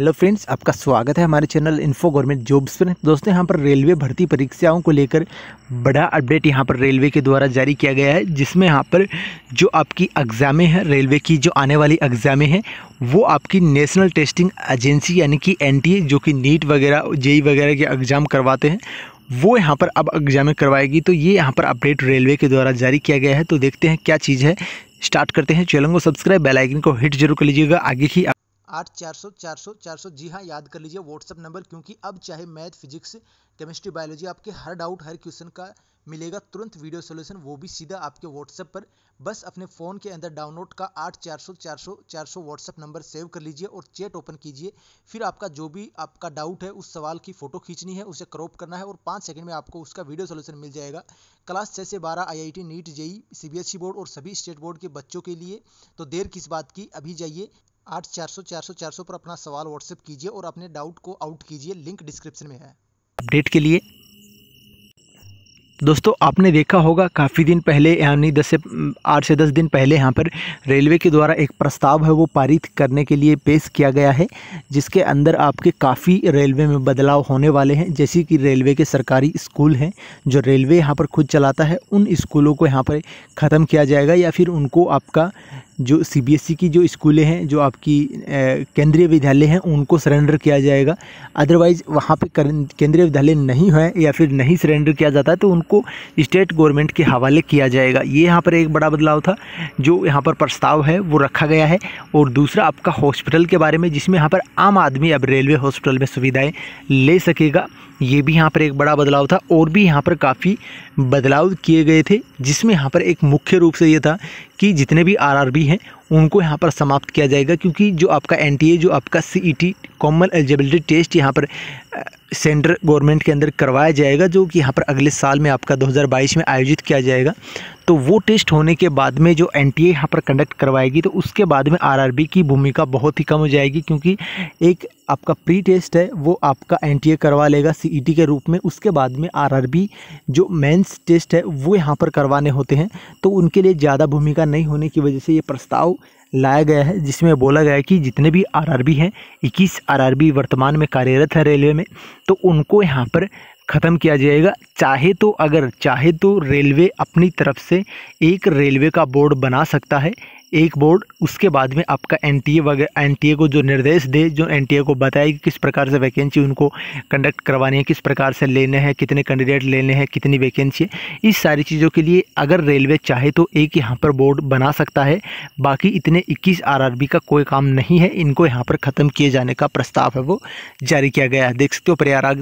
hello friends आपका स्वागत है हमारे चैनल इन्फो गवर्नमेंट जॉब्स पर दोस्तों यहाँ पर रेलवे भर्ती परीक्षाओं को लेकर बड़ा अपडेट यहाँ पर रेलवे के द्वारा जारी किया गया है जिसमें यहाँ पर जो आपकी एग्ज़ामें हैं रेलवे की जो आने वाली एग्ज़ामें हैं वो आपकी नेशनल टेस्टिंग एजेंसी यानी कि एन जो कि नीट वगैरह जेई वगैरह के एग्ज़ाम करवाते हैं वो यहाँ पर अब एग्ज़ामें करवाएगी तो ये यहाँ पर अपडेट रेलवे के द्वारा जारी किया गया है तो देखते हैं क्या चीज़ है स्टार्ट करते हैं चैनल को सब्सक्राइब बेलाइकन को हिट जरूर कर लीजिएगा आगे की आठ चार सौ चार सौ चार सौ जी हाँ याद कर लीजिए व्हाट्सअप नंबर क्योंकि अब चाहे मैथ फिजिक्स केमिस्ट्री बायोलॉजी आपके हर डाउट हर क्वेश्चन का मिलेगा तुरंत वीडियो सोल्यूशन वो भी सीधा आपके व्हाट्सएप पर बस अपने फ़ोन के अंदर डाउनलोड का आठ चार सौ चार सौ चार सौ व्हाट्सएप नंबर सेव कर लीजिए और चैट ओपन कीजिए फिर आपका जो भी आपका डाउट है उस सवाल की फ़ोटो खींचनी है उसे क्रॉप करना है और पाँच सेकंड में आपको उसका वीडियो सोल्यूशन मिल जाएगा क्लास छः से बारह I I T NEET JEE C B S E board और सभी स्टेट बोर्ड के बच्चों के लिए तो देर किस बात की अभी जाइए आठ चार सौ चार सौ चार सौ पर अपना सवाल व्हाट्सएप कीजिए और अपने डाउट को आउट कीजिए लिंक डिस्क्रिप्शन में है अपडेट के लिए दोस्तों आपने देखा होगा काफ़ी दिन पहले यानी दस से आठ से दस दिन पहले यहाँ पर रेलवे के द्वारा एक प्रस्ताव है वो पारित करने के लिए पेश किया गया है जिसके अंदर आपके काफ़ी रेलवे में बदलाव होने वाले हैं जैसे कि रेलवे के सरकारी स्कूल हैं जो रेलवे यहाँ पर खुद चलाता है उन स्कूलों को यहाँ पर ख़त्म किया जाएगा या फिर उनको आपका जो सीबीएसई e की जो स्कूलें हैं जो आपकी केंद्रीय विद्यालय हैं उनको सरेंडर किया जाएगा अदरवाइज़ वहाँ पे केंद्रीय विद्यालय नहीं है या फिर नहीं सरेंडर किया जाता है तो उनको स्टेट गवर्नमेंट के हवाले किया जाएगा ये यहाँ पर एक बड़ा बदलाव था जो यहाँ पर प्रस्ताव है वो रखा गया है और दूसरा आपका हॉस्पिटल के बारे में जिसमें यहाँ पर आम आदमी अब रेलवे हॉस्पिटल में सुविधाएँ ले सकेगा ये भी यहाँ पर एक बड़ा बदलाव था और भी यहाँ पर काफ़ी बदलाव किए गए थे जिसमें यहाँ पर एक मुख्य रूप से ये था कि जितने भी आरआरबी हैं उनको यहाँ पर समाप्त किया जाएगा क्योंकि जो आपका एनटीए जो आपका सीईटी कॉमन एलिजिबिलिटी टेस्ट यहाँ पर सेंट्रल गवर्नमेंट के अंदर करवाया जाएगा जो कि यहाँ पर अगले साल में आपका दो में आयोजित किया जाएगा तो वो टेस्ट होने के बाद में जो एन टी यहाँ पर कंडक्ट करवाएगी तो उसके बाद में आर की भूमिका बहुत ही कम हो जाएगी क्योंकि एक आपका प्री टेस्ट है वो आपका एन करवा लेगा सी e के रूप में उसके बाद में आर जो मेंस टेस्ट है वो यहाँ पर करवाने होते हैं तो उनके लिए ज़्यादा भूमिका नहीं होने की वजह से ये प्रस्ताव लाया गया है जिसमें बोला गया है कि जितने भी आरआरबी हैं 21 आरआरबी वर्तमान में कार्यरत है रेलवे में तो उनको यहाँ पर ख़त्म किया जाएगा चाहे तो अगर चाहे तो रेलवे अपनी तरफ से एक रेलवे का बोर्ड बना सकता है एक बोर्ड उसके बाद में आपका एन टी वगैरह एन टी को जो निर्देश दे जो एन टी को बताए कि किस प्रकार से वैकेंसी उनको कंडक्ट करवानी है किस प्रकार से लेने हैं कितने कैंडिडेट लेने हैं कितनी वैकेंसी है इस सारी चीज़ों के लिए अगर रेलवे चाहे तो एक यहाँ पर बोर्ड बना सकता है बाकी इतने इक्कीस आर का कोई काम नहीं है इनको यहाँ पर ख़त्म किए जाने का प्रस्ताव है वो जारी किया गया है देख सकते हो प्रयागराज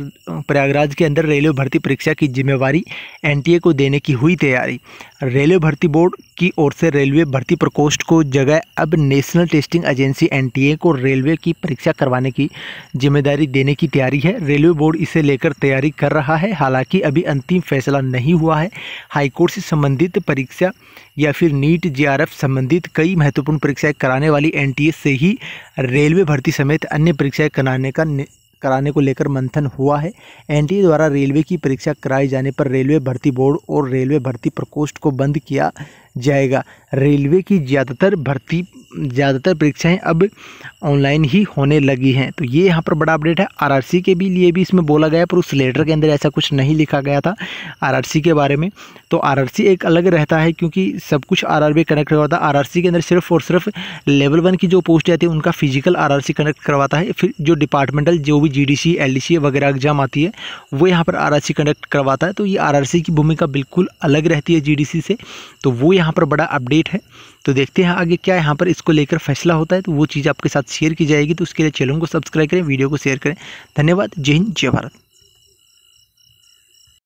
प्रयागराज के अंदर रेलवे भर्ती परीक्षा की जिम्मेवारी एन को देने की हुई तैयारी रेलवे भर्ती बोर्ड की ओर से रेलवे भर्ती प्रकोष्ठ को जगह अब नेशनल टेस्टिंग एजेंसी एनटीए को रेलवे की परीक्षा करवाने की जिम्मेदारी देने की तैयारी है रेलवे बोर्ड इसे लेकर तैयारी कर रहा है हालांकि अभी अंतिम फैसला नहीं हुआ है हाईकोर्ट से संबंधित परीक्षा या फिर नीट जेआरएफ संबंधित कई महत्वपूर्ण परीक्षाएँ कराने वाली एन से ही रेलवे भर्ती समेत अन्य परीक्षाएँ कराने का कराने को लेकर मंथन हुआ है एनटीए द्वारा रेलवे की परीक्षा कराए जाने पर रेलवे भर्ती बोर्ड और रेलवे भर्ती प्रकोष्ठ को बंद किया जाएगा रेलवे की ज़्यादातर भर्ती ज़्यादातर परीक्षाएं अब ऑनलाइन ही होने लगी हैं तो ये यहाँ पर बड़ा अपडेट है आरआरसी के भी लिए भी इसमें बोला गया पर उस लेटर के अंदर ऐसा कुछ नहीं लिखा गया था आरआरसी के बारे में तो आरआरसी एक अलग रहता है क्योंकि सब कुछ आरआरबी कनेक्ट करवाता है आर के अंदर सिर्फ और सिर्फ लेवल वन की जो पोस्ट आती है उनका फिजिकल आर कनेक्ट करवाता है फिर जो डिपार्टमेंटल जो भी जी डी वगैरह एग्जाम आती है वो यहाँ पर आर कनेक्ट करवाता है तो ये आर की भूमिका बिल्कुल अलग रहती है जी से तो वो यहाँ यहाँ पर बड़ा अपडेट है तो देखते हैं आगे क्या यहाँ पर इसको लेकर फैसला होता है तो वो चीज़ आपके साथ शेयर की जाएगी तो उसके लिए चैनल को सब्सक्राइब करें वीडियो को शेयर करें धन्यवाद जय हिंद जय भारत